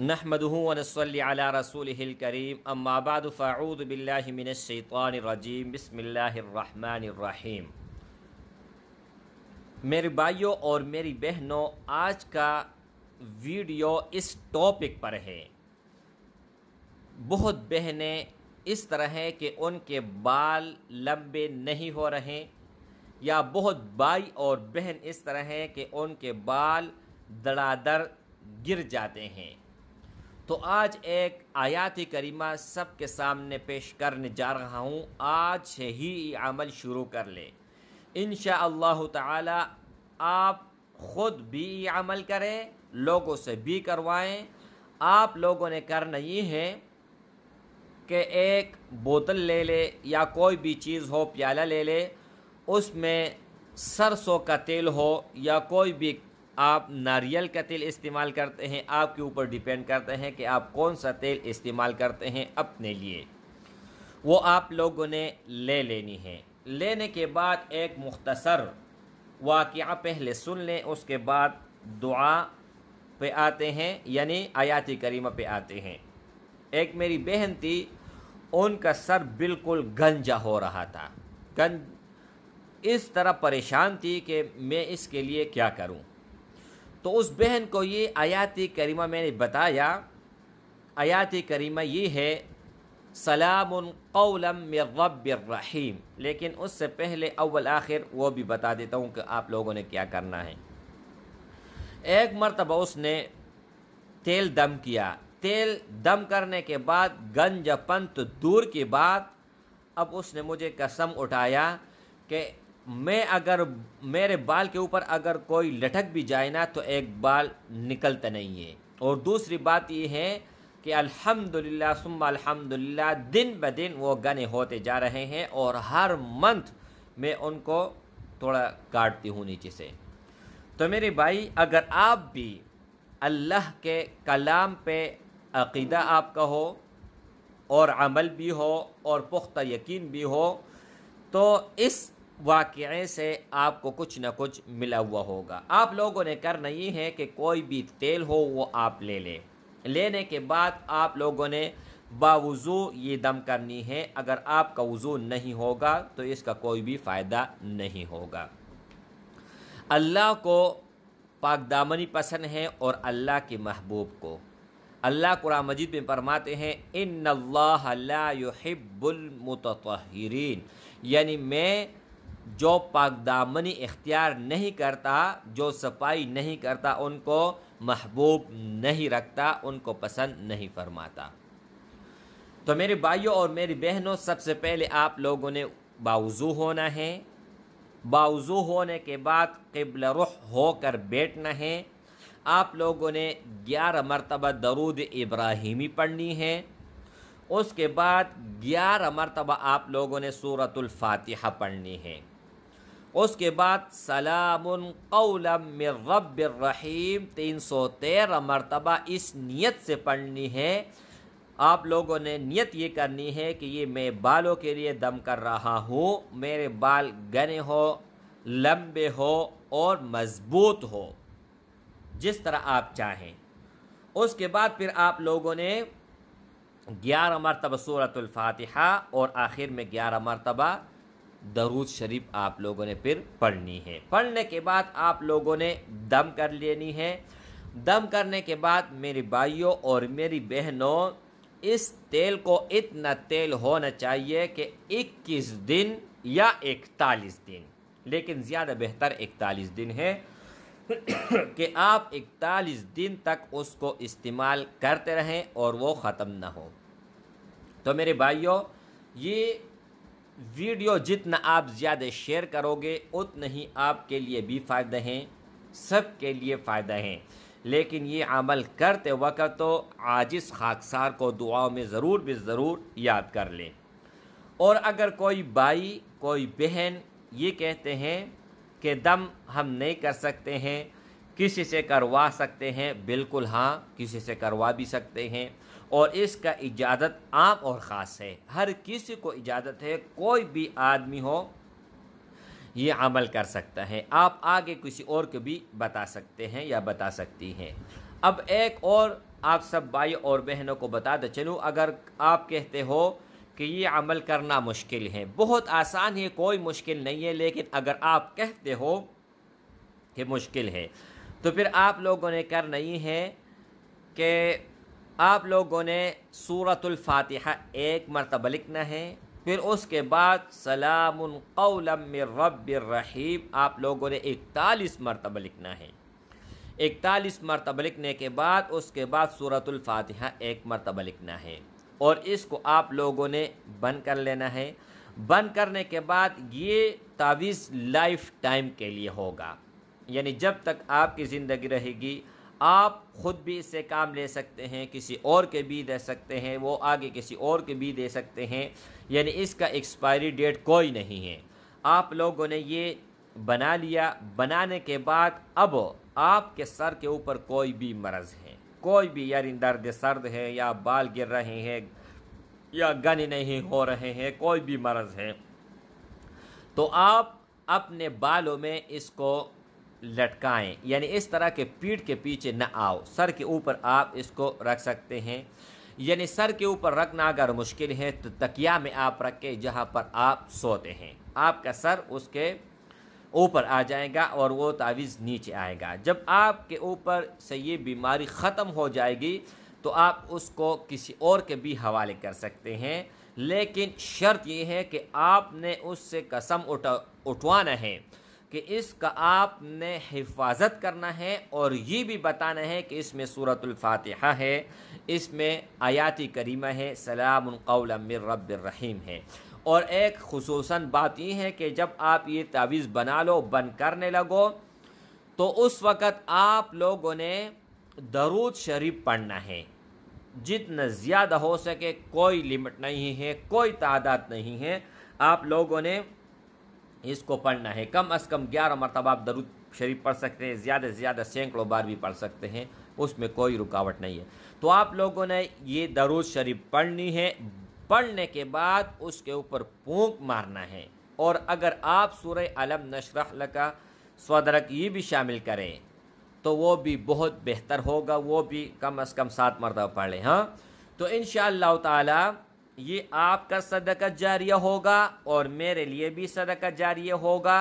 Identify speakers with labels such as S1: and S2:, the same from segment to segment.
S1: الشيطان الرجيم करीम अम्माबाद الرحمن الرحيم मेरे भाइयों और मेरी बहनों आज का वीडियो इस टॉपिक पर है बहुत बहनें इस तरह हैं कि उनके बाल लंबे नहीं हो रहे या बहुत भाई और बहन इस तरह हैं कि उनके बाल दड़ादड़ गिर जाते हैं तो आज एक आयात करीमा सब के सामने पेश करने जा रहा हूँ आज से ही अमल शुरू कर ले इन ताला आप ख़ुद भी अमल करें लोगों से भी करवाएं आप लोगों ने करना ये है कि एक बोतल ले ले या कोई भी चीज़ हो प्याला ले ले उसमें सरसों का तेल हो या कोई भी आप नारियल का तेल इस्तेमाल करते हैं आपके ऊपर डिपेंड करते हैं कि आप कौन सा तेल इस्तेमाल करते हैं अपने लिए वो आप लोगों ने ले लेनी है लेने के बाद एक मुख्तसर वाक़ पहले सुन लें उसके बाद दुआ पे आते हैं यानी आयात करीमा पे आते हैं एक मेरी बहन थी उनका सर बिल्कुल गंजा हो रहा था गंज इस तरह परेशान थी कि मैं इसके लिए क्या करूं तो उस बहन को ये आयात करीमा मैंने बताया आयात करीमा ये है सलाम कौलम रहीम लेकिन उससे पहले अव्वल आखिर वो भी बता देता हूँ कि आप लोगों ने क्या करना है एक मरतबा उसने तेल दम किया तेल दम करने के बाद गंजपंत दूर की बात अब उसने मुझे कसम उठाया कि મે અગર મેરે બાલ કે ઉપર અગર કોઈ લટક બી જાય ના તો એક બાલ નિકલતે નહીં હૈ ઓર દૂસરી બાત યે હૈ કે અલહમદુલ્લાહ સુમ્મા અલહમદુલ્લાહ દિન બદિન વો જન હોતે જા રહે હે ઓર હર મન્થ મે ઉનકો થોડા કાટતી હું નીચે સે તો મેરે ભાઈ અગર આપ ભી અલ્લાહ કે કલામ પે અકિદા આપકા હો ઓર अमल ભી હો ઓર પખ્તા યકીન ભી હો તો ઇસ वाक़े से आपको कुछ ना कुछ मिला हुआ होगा आप लोगों ने करना ये है कि कोई भी तेल हो वो आप ले लें लेने के बाद आप लोगों ने बावज़ू ये दम करनी है अगर आपका वज़ू नहीं होगा तो इसका कोई भी फ़ायदा नहीं होगा अल्लाह को पाक दामनी पसंद है और अल्लाह के महबूब को अल्लाह कुरान मजीद में फरमाते हैं इन अल्लाह अल्लाहबुलमतरीन यानी मैं जो पागदामनी इख्तियार नहीं करता जो सफाई नहीं करता उनको महबूब नहीं रखता उनको पसंद नहीं फरमाता तो मेरे भाइयों और मेरी बहनों सबसे पहले आप लोगों ने बावजू होना है बावजू होने के बाद कबल रुख होकर बैठना है आप लोगों ने ग्यारह मरतबा दरूद इब्राहिमी पढ़नी है उसके बाद ग्यारह मरतबा आप लोगों ने फातिहा पढ़नी है उसके बाद सलाम रहीम तीन सौ तेरह मरतबा इस नीयत से पढ़नी है आप लोगों ने नियत ये करनी है कि ये मैं बालों के लिए दम कर रहा हूँ मेरे बाल घने हो लंबे हो और मज़बूत हो जिस तरह आप चाहें उसके बाद फिर आप लोगों ने ग्यारह मरतबा सूरतफातिहा और आखिर में ग्यारह मरतबा दरूद शरीफ आप लोगों ने फिर पढ़नी है पढ़ने के बाद आप लोगों ने दम कर लेनी है दम करने के बाद मेरे भाइयों और मेरी बहनों इस तेल को इतना तेल होना चाहिए कि 21 दिन या इकतालीस दिन लेकिन ज़्यादा बेहतर इकतालीस दिन है कि आप इकतालीस दिन तक उसको इस्तेमाल करते रहें और वो ख़त्म ना हो तो मेरे भाइयों ये वीडियो जितना आप ज़्यादा शेयर करोगे उतना ही आपके लिए भी फ़ायदा हैं सब के लिए फ़ायदा हैं लेकिन ये अमल करते वक्त तो इस खाकसार को दुआओं में ज़रूर भी ज़रूर याद कर लें और अगर कोई भाई कोई बहन ये कहते हैं कि दम हम नहीं कर सकते हैं किसी से करवा सकते हैं बिल्कुल हाँ किसी से करवा भी सकते हैं और इसका इजाज़त आम और ख़ास है हर किसी को इजाज़त है कोई भी आदमी हो ये अमल कर सकता है आप आगे किसी और को भी बता सकते हैं या बता सकती हैं अब एक और आप सब भाई और बहनों को बता दें चलो अगर आप कहते हो कि ये अमल करना मुश्किल है बहुत आसान है कोई मुश्किल नहीं है लेकिन अगर आप कहते हो कि मुश्किल है तो फिर आप लोगों ने कर नहीं है कि आप लोगों ने सूरतुल्फातिहा एक मरतबा लिखना है फिर उसके बाद सलाम कौलम रबीम आप लोगों ने इकतालीस मरतबा लिखना है इकतालीस मरतबा लिखने के बाद उसके बाद सूरतुल्फातिहा एक मरतबा लिखना है और इसको आप लोगों ने बंद कर लेना है बंद करने के बाद ये तावीज़ लाइफ टाइम के लिए होगा यानी जब तक आपकी ज़िंदगी रहेगी आप ख़ुद भी इससे काम ले सकते हैं किसी और के भी दे सकते हैं वो आगे किसी और के भी दे सकते हैं यानी इसका एक्सपायरी डेट कोई नहीं है आप लोगों ने ये बना लिया बनाने के बाद अब आपके सर के ऊपर कोई भी मर्ज़ है कोई भी यार दर्द सर्द है या बाल गिर रहे हैं या गन नहीं हो रहे हैं कोई भी मर्ज़ है तो आप अपने बालों में इसको लटकाएं यानी इस तरह के पीठ के पीछे न आओ सर के ऊपर आप इसको रख सकते हैं यानी सर के ऊपर रखना अगर मुश्किल है तो तकिया में आप रखें जहाँ पर आप सोते हैं आपका सर उसके ऊपर आ जाएगा और वो तावीज़ नीचे आएगा जब आपके ऊपर से ये बीमारी ख़त्म हो जाएगी तो आप उसको किसी और के भी हवाले कर सकते हैं लेकिन शर्त ये है कि आपने उससे कसम उठा उठवाना है कि इसका आपने हिफाजत करना है और ये भी बताना है कि इसमें सूरतफ़ातहा है इसमें आयाती करीमा है सलाम रबीम है और एक खसूस बात यह है कि जब आप ये तावीज़ बना लो बन करने लगो तो उस वक़्त आप लोगों ने दरूद शरीफ पढ़ना है जितना ज़्यादा हो सके कोई लिमिट नहीं है कोई तादाद नहीं है आप लोगों ने इसको पढ़ना है कम अज़ कम ग्यारह मरतबा आप दरुद शरीफ पढ़ सकते हैं ज़्यादा से ज़्यादा सैकड़ों बार भी पढ़ सकते हैं उसमें कोई रुकावट नहीं है तो आप लोगों ने ये दरुद शरीफ पढ़नी है पढ़ने के बाद उसके ऊपर पोंक मारना है और अगर आप सूर्य अलम नशरह का स्वदरक ये भी शामिल करें तो वो भी बहुत बेहतर होगा वो भी कम अज़ कम सात मरतबा पढ़ लें हाँ तो इन ताला ये आपका सदका जारिया होगा और मेरे लिए भी सदका जारी होगा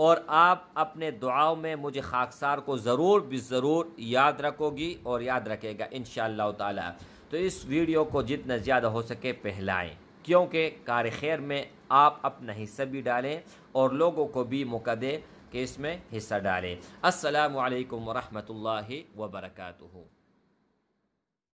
S1: और आप अपने दुआओं में मुझे खाकसार को ज़रूर भी ज़रूर याद रखोगी और याद रखेगा इन ताला तो इस वीडियो को जितना ज़्यादा हो सके पहलाएं क्योंकि कार खैर में आप अपना हिस्सा भी डालें और लोगों को भी मौका दें कि इसमें हिस्सा डालें असलकम वरहमल वर्का